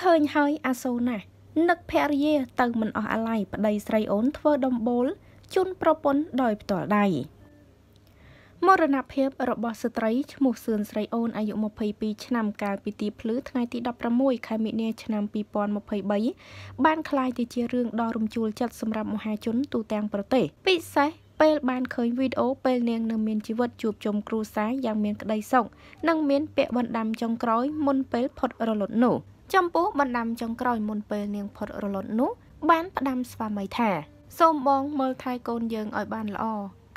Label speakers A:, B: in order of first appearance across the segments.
A: ឃើញហើយអាសូរណាស់នឹកភរិយាទៅមិនអស់អាល័យប្តីស្រីអូនធ្វើដំបូល ជូនប្រពន្ធដោយផ្ទាល់ដៃមរណភាពរបស់ស្ត្រីឈ្មោះសឿនស្រីអូនអាយុ22ឆ្នាំកាលពីទីភ្លឺថ្ងៃទី16ខែមិនិនាឆ្នាំ2023បានក្លាយទៅជារឿងដ៏រំជួលចិត្តសម្រាប់មហាជនទូទាំងប្រទេសពិសេសពេលបានឃើញវីដេអូពេលនាងនៅមានជីវិតជួបជុំគ្រួសារយ៉ាងមានក្តីសុខនិងមានពាក្យបណ្ដាំចុងក្រោយមុនពេលផុតរលត់នោះ។ចំពោះបណ្ដាំចុងក្រោយមុនពេលនាងផុតរលត់នោះ បានផ្ដាំស្វាមីថាសូមបងមើលថែកូនយើងឲ្យបានល្អ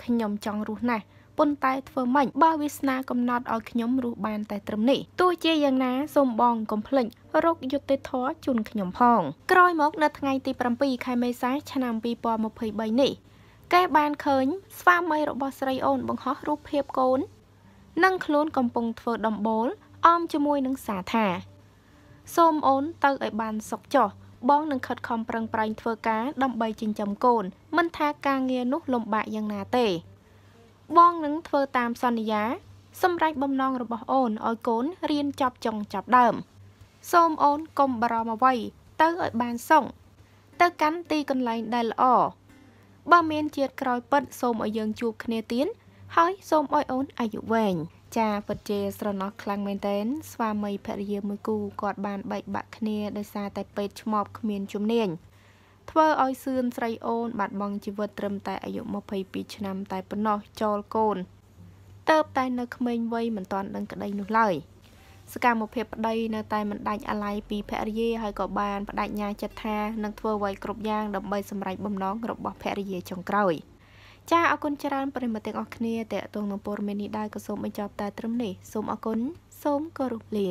A: ខ្ញុំចង់រស់ណាស់ប៉ុន្តែធ្វើម៉េចបើវាសនាកំណត់ឲ្យខ្ញុំរស់បានតែត្រឹមនេះទោះជាយ៉ាងណាសូមបងកុំភ្លេចរកយុត្តិធម៌ជូនខ្ញុំផង ក្រោយមកនៅថ្ងៃទី7ខែមេសាឆ្នាំ2023នេះគេបានឃើញស្វាមីរបស់ស្រីអូន បង្ហោះរូបភាពកូននិងខ្លួនកំពុងធ្វើដំបូល អមជាមួយនឹងសារថាសូមអូនទៅឲ្យបានសុខចោះបងនឹងខិតខំប្រឹងប្រែងធ្វើការដើម្បីចិញ្ចឹមកូន មិនថាការងារនោះលំបាកយ៉ាងណាទេបងនឹងធ្វើតាមសន្យា សម្រាប់បំណងរបស់អូនឲ្យកូនរៀនចប់ចុងចប់ដើមសូមអូនកុំបារម្ភអ្វីទៅឲ្យបានសុខទៅកាន់ទីកន្លែងដែលល្អបើមានជាតិក្រោយពិតសូមឲ្យយើងជួបគ្នាទៀតហើយសូមឲ្យអូនអាយុវែង។ចាពិតជាស្រណោះខ្លាំងមែនទែនស្វាមីភរិយាមួយគូគាត់បានបែកបាក់គ្នាដោយសារតែពេទ្យឆ្មប់គ្មានជំនាញធ្វើឲ្យសឿនស្រីអូន បាត់បង់ជីវិតត្រឹមតែអាយុ22ឆ្នាំតែប៉ុណ្ណោះចូលកូនតើបតែនៅក្មេងវ័យមិនទាន់ដឹងក្តីនោះឡើយសកម្មភាពប្តីនៅតែមិនដាច់អាល័យពីភរិយាហើយក៏បានបដិញ្ញាចិត្តថានឹងធ្វើអ្វីគ្រប់យ៉ាងដើម្បីសម្រេចបំណង របស់ភរិយាចុងក្រោយ។ចាអរគុណច្រើនប្រិមត្តទាំងអស់គ្នាតេតងនឹងព័ត៌មាននេះដែរក៏សូមបញ្ចប់តែត្រឹមនេះសូមអរគុណសូមគោរពលា